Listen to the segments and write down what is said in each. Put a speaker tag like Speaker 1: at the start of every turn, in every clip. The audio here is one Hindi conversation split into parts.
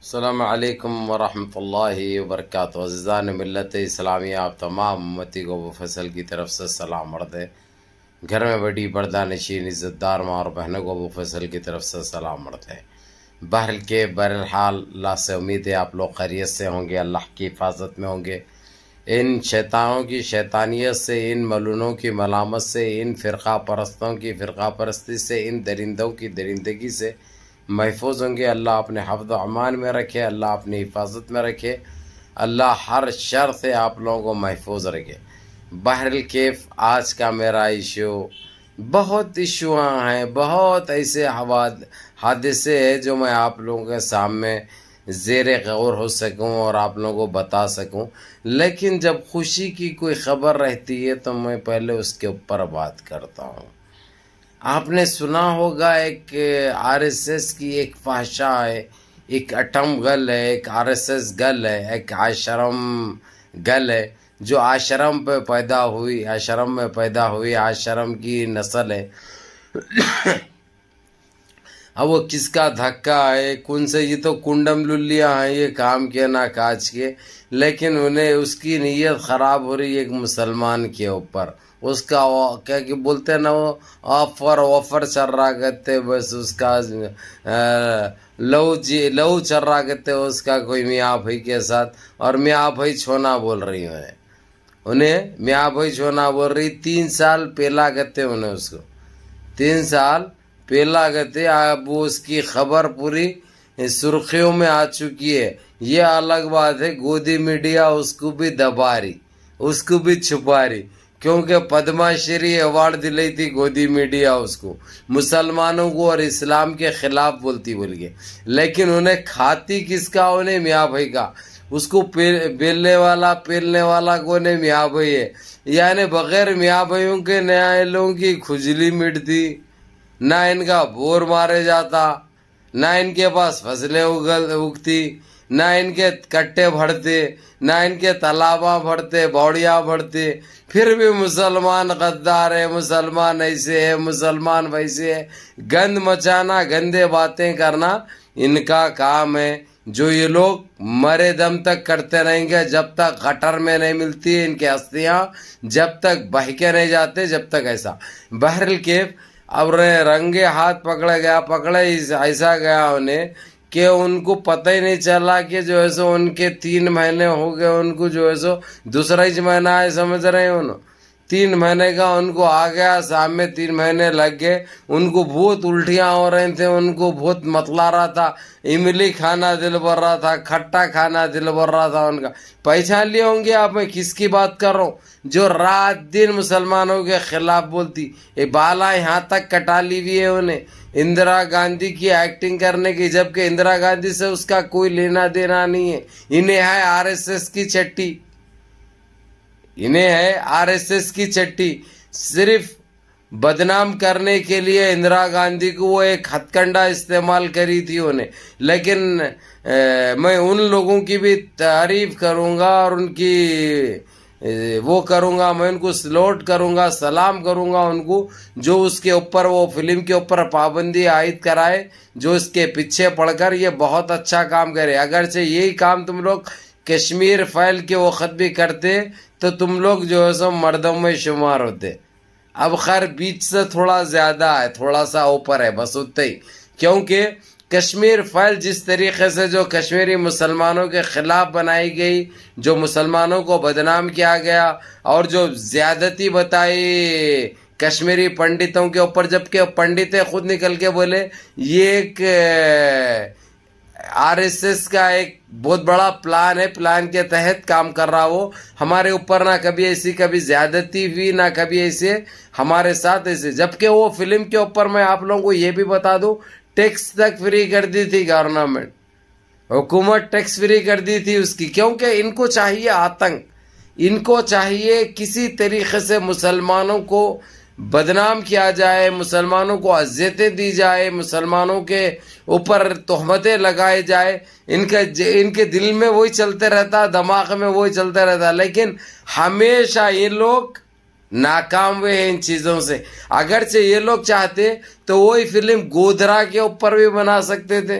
Speaker 1: अल्लाम वरहमत वर्क अज़ान मिलत इस्लामी आप तमाम उमती को फसल की तरफ से सलाम अर्द घर में बड़ी बरदा नशीन इज़्ज़तदार माँ और बहनों को फसल की तरफ से सलाम अर्द बहर के बहरहाल अल्लाह से उम्मीद है आप लोग खैरियत से होंगे अल्लाह की हिफाजत में होंगे इन शैतानों की शैतानियत से इन मलूनों की मलामत से इन फ़िरका परस्तों की फ़िरका परस्ती से इन दरिंदों की दरिंदगी से महफूज होंगे अल्लाह अपने हफ्द अमान में रखे अल्लाह अपनी हिफाजत में रखे अल्लाह हर शर से आप लोगों को महफूज रखे बहरल केफ आज का मेरा इशू बहुत इशुआ हैं बहुत ऐसे हवा हादसे हैं जो मैं आप लोगों के सामने जेर गौर हो सकूं और आप लोगों को बता सकूं लेकिन जब खुशी की कोई ख़बर रहती है तो मैं पहले उसके ऊपर बात करता हूं आपने सुना होगा एक आरएसएस की एक भाषा है एक अटम गल है एक आरएसएस गल है एक आश्रम गल है जो आश्रम पे पैदा हुई आश्रम में पैदा हुई आश्रम की नस्ल है अब वो किसका धक्का है कौन से ये तो कुंडम लुल्लियाँ हैं ये काम के ना काज के लेकिन उन्हें उसकी नीयत ख़राब हो रही है एक मुसलमान के ऊपर उसका क्या कि बोलते हैं ना वो ऑफर ऑफर चल रहा कहते बस उसका लव जी लव चल रहा कहते उसका कोई मियाँ भाई के साथ और मियाँ भाई छोना बोल रही हूँ उन्हें मियाँ भाई छोना बोल रही तीन साल पहला कहते उन्हें उसको तीन साल पहला कहते अब उसकी खबर पूरी सुर्खियों में आ चुकी है ये अलग बात है गोदी मीडिया उसको भी दबा रही उसको भी छुपा रही क्योंकि पद्माश्री अवार्ड दिलाई थी गोदी मीडिया उसको मुसलमानों को और इस्लाम के खिलाफ बोलती बोलिए लेकिन उन्हें खाती किसका उन्हें मियाँ भाई का उसको बेलने वाला पेलने वाला कौन है मियाँ भाई है यानी बगैर मियाँ भाइयों के न्यायालयों की खुजली मिटती ना इनका बोर मारे जाता ना इनके पास फसलें उगल उगती ना इनके कट्टे भरते ना इनके तालाबा भरते बौड़िया भरते फिर भी मुसलमान गद्दार है मुसलमान ऐसे है मुसलमान वैसे है गंद मचाना गंदे बातें करना इनका काम है जो ये लोग मरे दम तक करते रहेंगे जब तक गटर में नहीं मिलती इनके अस्थियाँ जब तक बह के नहीं जाते जब तक ऐसा बहरल के अब रंगे हाथ पकड़ा गया पकड़े ऐसा गया उन्हें कि उनको पता ही नहीं चला कि जो है सो उनके तीन महीने हो गए उनको जो है सो दूसरा ही महीना है समझ रहे हैं उन तीन महीने का उनको आ गया शाम में तीन महीने लग गए उनको बहुत उल्टियाँ हो रही थी उनको बहुत मतला रहा था इमली खाना दिल भर रहा था खट्टा खाना दिल भर रहा था उनका पहचान लिए होंगे आप मैं किसकी बात कर रहा हूँ जो रात दिन मुसलमानों के खिलाफ बोलती ये बाला यहाँ तक कटा ली हुई है उन्हें इंदिरा गांधी की एक्टिंग करने की जबकि इंदिरा गांधी से उसका कोई लेना देना नहीं है इन्हें है आरएसएस की चट्टी इन्हें है आरएसएस की चट्टी सिर्फ बदनाम करने के लिए इंदिरा गांधी को वो एक हथकंडा इस्तेमाल करी थी उन्हें लेकिन ए, मैं उन लोगों की भी तारीफ करूंगा और उनकी वो करूँगा मैं उनको सलोट करूँगा सलाम करूँगा उनको जो उसके ऊपर वो फिल्म के ऊपर पाबंदी आयद कराए जो इसके पीछे पड़कर ये बहुत अच्छा काम करे अगरचे यही काम तुम लोग कश्मीर फैल के वो ख़त भी करते तो तुम लोग जो है सो मर्दों में शुमार होते अब खैर बीच से थोड़ा ज़्यादा है थोड़ा सा ऊपर है बस उतना ही क्योंकि कश्मीर फाइल जिस तरीके से जो कश्मीरी मुसलमानों के ख़िलाफ़ बनाई गई जो मुसलमानों को बदनाम किया गया और जो ज़्यादती बताई कश्मीरी पंडितों के ऊपर जबकि पंडित खुद निकल के बोले ये एक आरएसएस का एक बहुत बड़ा प्लान है प्लान के तहत काम कर रहा वो हमारे ऊपर ना कभी ऐसी कभी ज्यादती हुई ना कभी ऐसे हमारे साथ ऐसे जबकि वो फिल्म के ऊपर मैं आप लोगों को ये भी बता दूं टैक्स तक फ्री कर दी थी गवर्नमेंट हुकूमत टैक्स फ्री कर दी थी उसकी क्योंकि इनको चाहिए आतंक इनको चाहिए किसी तरीके से मुसलमानों को बदनाम किया जाए मुसलमानों को अज्जतें दी जाए मुसलमानों के ऊपर तहमतें लगाए जाए इनके इनके दिल में वही चलते रहता दिमाग में वही चलता रहता लेकिन हमेशा ये लोग नाकाम हुए हैं इन चीज़ों से अगर से ये लोग चाहते तो वही फिल्म गोधरा के ऊपर भी बना सकते थे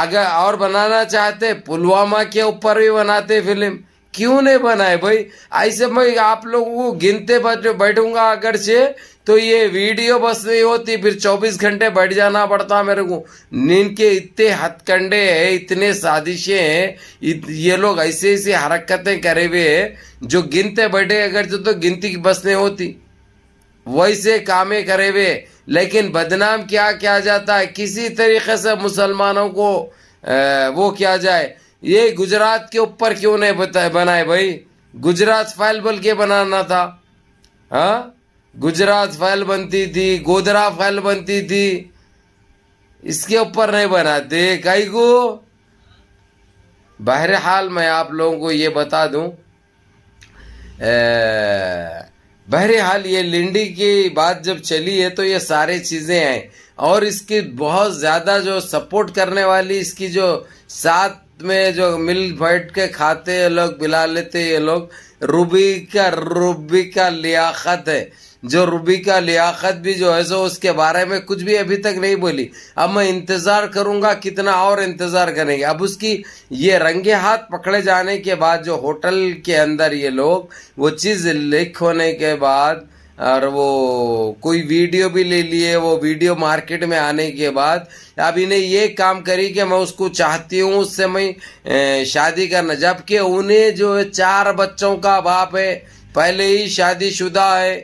Speaker 1: अगर और बनाना चाहते पुलवामा के ऊपर भी बनाते फिल्म क्यों नहीं बनाए भाई ऐसे मैं आप लोगों को गिनते बैठूंगा अगर से तो ये वीडियो बस नहीं होती फिर 24 घंटे बैठ जाना पड़ता मेरे को नींद के इतने हथकंडे है इतने साजिशे है इत, ये लोग ऐसे ऐसी हरकतें करे हुए है जो गिनते बैठे अगर जो तो गिनती की बस नहीं होती वैसे कामे करे हुए लेकिन बदनाम क्या किया जाता है किसी तरीके से मुसलमानों को आ, वो किया जाए ये गुजरात के ऊपर क्यों नहीं बनाए भाई गुजरात फाइल बोल के बनाना था हा? गुजरात फाइल बनती थी गोदरा फाइल बनती थी इसके ऊपर नहीं बनाते कई को बहरहाल मैं आप लोगों को ये बता बहर बहरहाल ये लिंडी की बात जब चली है तो ये सारे चीज़ें हैं और इसकी बहुत ज़्यादा जो सपोर्ट करने वाली इसकी जो साथ में जो मिल बैठ के खाते ये लोग बिला लेते ये लोग रूबी का रूबी का लियाकत है जो रूबी का लियाकत भी जो है सो उसके बारे में कुछ भी अभी तक नहीं बोली अब मैं इंतज़ार करूंगा कितना और इंतज़ार करेंगे अब उसकी ये रंगे हाथ पकड़े जाने के बाद जो होटल के अंदर ये लोग वो चीज़ लिख होने के बाद और वो कोई वीडियो भी ले लिए वो वीडियो मार्केट में आने के बाद अब इन्हें ये काम करी कि मैं उसको चाहती हूँ उससे मैं शादी करना जबकि उन्हें जो है चार बच्चों का बाप है पहले ही शादीशुदा है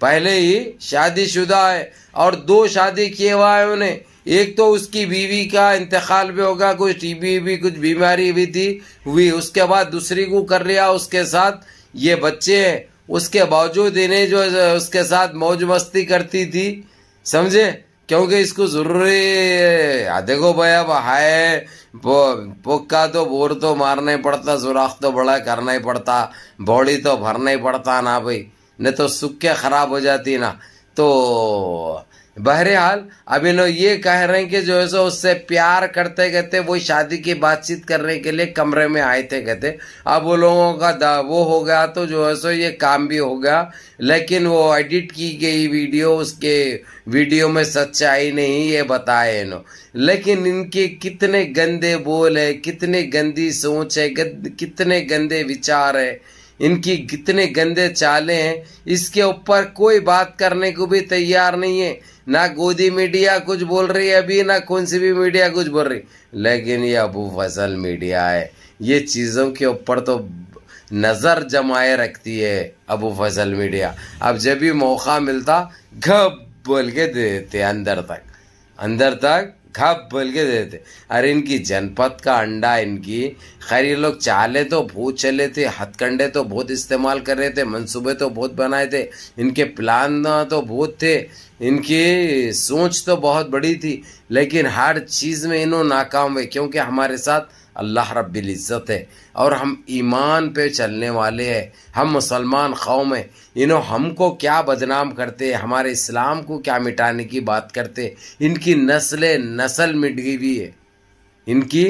Speaker 1: पहले ही शादीशुदा है और दो शादी किए हुआ है उन्हें एक तो उसकी बीवी का इंतकाल भी होगा कुछ टीबी भी कुछ बीमारी भी थी हुई उसके बाद दूसरी को कर लिया उसके साथ ये बच्चे हैं उसके बावजूद इन्हें जो उसके साथ मौज मस्ती करती थी समझे क्योंकि इसको जरूरी देखो भाई अब हाय पुक्का तो बोर तो मारना ही पड़ता सुराख तो बड़ा करना ही पड़ता बॉडी तो भरना ही पड़ता ना भाई नहीं तो सूख के खराब हो जाती ना तो बहरहाल अभी लोग ये कह रहे हैं कि जो है सो उससे प्यार करते कहते वो शादी की बातचीत करने के लिए कमरे में आए थे कहते अब वो लोगों का वो हो गया तो जो है सो ये काम भी हो गया लेकिन वो एडिट की गई वीडियो उसके वीडियो में सच्चाई नहीं ये बताए नो लेकिन इनके कितने गंदे बोल है कितने गंदी सोच है कितने गंदे विचार है इनकी कितने गंदे चाले हैं इसके ऊपर कोई बात करने को भी तैयार नहीं है ना गोदी मीडिया कुछ बोल रही है अभी ना कौन सी भी मीडिया कुछ बोल रही लेकिन ये अबू फसल मीडिया है ये चीज़ों के ऊपर तो नज़र जमाए रखती है अबू फसल मीडिया अब जब भी मौका मिलता घप बोल के दे देते अंदर तक अंदर तक घप बोल के देते अरे इनकी जनपद का अंडा इनकी खैर ये लोग चाले तो बहुत चले थे हथकंडे तो बहुत इस्तेमाल कर रहे थे मंसूबे तो बहुत बनाए थे इनके प्लान तो बहुत थे इनकी सोच तो बहुत बड़ी थी लेकिन हर चीज़ में इन्हों नाकाम हुए क्योंकि हमारे साथ अल्लाह रब्ज़त है और हम ईमान पे चलने वाले हैं हम मुसलमान कौम हैं इन्हों हमको क्या बदनाम करते हमारे इस्लाम को क्या मिटाने की बात करते इनकी नस्ल नस्ल मिट गई भी है इनकी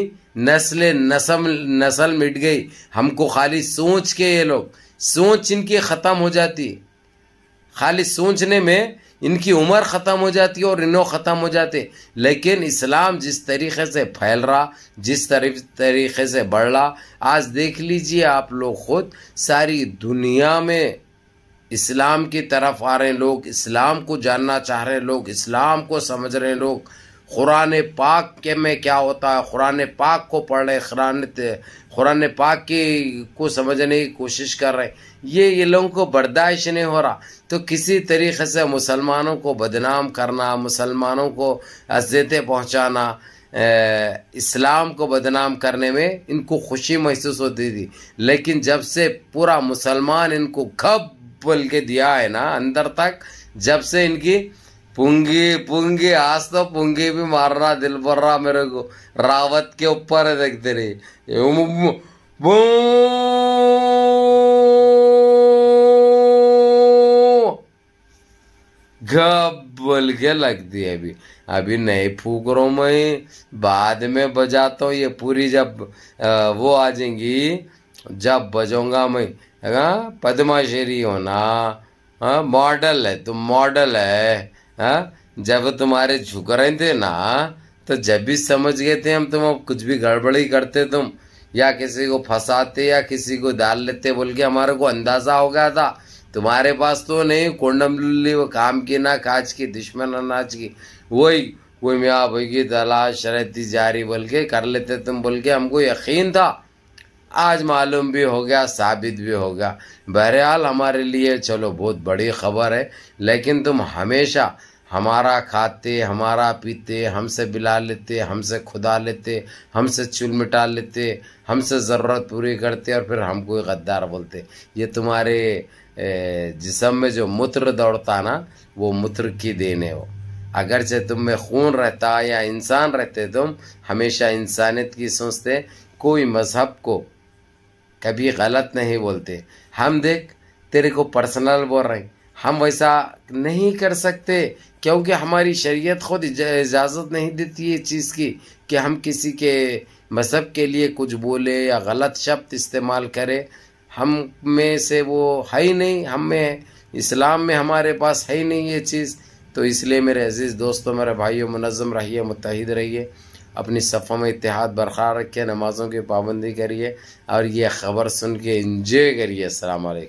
Speaker 1: नस्ल नस्ल नस्ल मिट गई हमको खाली सोच के ये लोग सोच इनकी ख़त्म हो जाती खाली सोचने में इनकी उम्र ख़त्म हो जाती है और इनों ख़त्म हो जाते लेकिन इस्लाम जिस तरीके से फैल रहा जिस तरीके से बढ़ रहा आज देख लीजिए आप लोग खुद सारी दुनिया में इस्लाम की तरफ आ रहे हैं लोग इस्लाम को जानना चाह रहे हैं लोग इस्लाम को समझ रहे हैं लोग क़ुरान पाक के में क्या होता है क़ुरान पाक को पढ़ रहे क़ुरान क़ुरान पाक की को समझने की कोशिश कर रहे ये ये लोगों को बर्दाश्त नहीं हो रहा तो किसी तरीके से मुसलमानों को बदनाम करना मुसलमानों को अज़तें पहुँचाना इस्लाम को बदनाम करने में इनको खुशी महसूस होती थी लेकिन जब से पूरा मुसलमान इनको खब बोल के दिया है ना अंदर तक जब से इनकी पुंगी पुंगी आज तो पुंगी भी मार रहा दिल भर रहा मेरे को रावत के ऊपर है देखते रहे बोल के लग दी अभी अभी नहीं फूक रहा हूँ मैं बाद में बजाता हूँ ये पूरी जब वो आ जाएंगी जब बजाऊंगा मैं पद्माशेरी हो ना होना मॉडल है तुम मॉडल है हाँ जब तुम्हारे झुक रहे थे ना तो जब भी समझ गए थे हम तुम अब कुछ भी गड़बड़ी करते तुम या किसी को फंसाते या किसी को डाल लेते बोल के हमारे को अंदाजा हो गया था तुम्हारे पास तो नहीं कुंडम लुल्ली वो काम की ना काज की दुश्मन अनाज की वही वही मिया भाई की तलाश रहती जारी बोल के कर लेते तुम बोल के हमको यकीन था आज मालूम भी हो गया साबित भी हो गया बहरहाल हमारे लिए चलो बहुत बड़ी खबर है लेकिन तुम हमेशा हमारा खाते हमारा पीते हमसे बिला लेते हमसे खुदा लेते हमसे चुल मिटा लेते हमसे ज़रूरत पूरी करते और फिर हमको गद्दार बोलते ये तुम्हारे जिसम में जो मूत्र दौड़ता ना वो मूत्र की देने हो अगरचे तुम में खून रहता या इंसान रहते तुम हमेशा इंसानियत की सोचते कोई मज़हब को कभी गलत नहीं बोलते हम देख तेरे को पर्सनल बोल रहे हैं हम वैसा नहीं कर सकते क्योंकि हमारी शरीयत खुद इजाज़त नहीं देती है चीज़ की कि हम किसी के मज़हब के लिए कुछ बोले या गलत शब्द इस्तेमाल करें हम में से वो है ही नहीं हम में इस्लाम में हमारे पास है ही नहीं ये चीज़ तो इसलिए मेरे अजीज़ दोस्तों मेरे भाइयों मुनज़म रहिए मुतहद रहिए अपनी सफ़ों में इतिहाद बरकरार रखिए नमाज़ों की पाबंदी करिए और ये ख़बर सुन के इंजॉय करिए अलैक्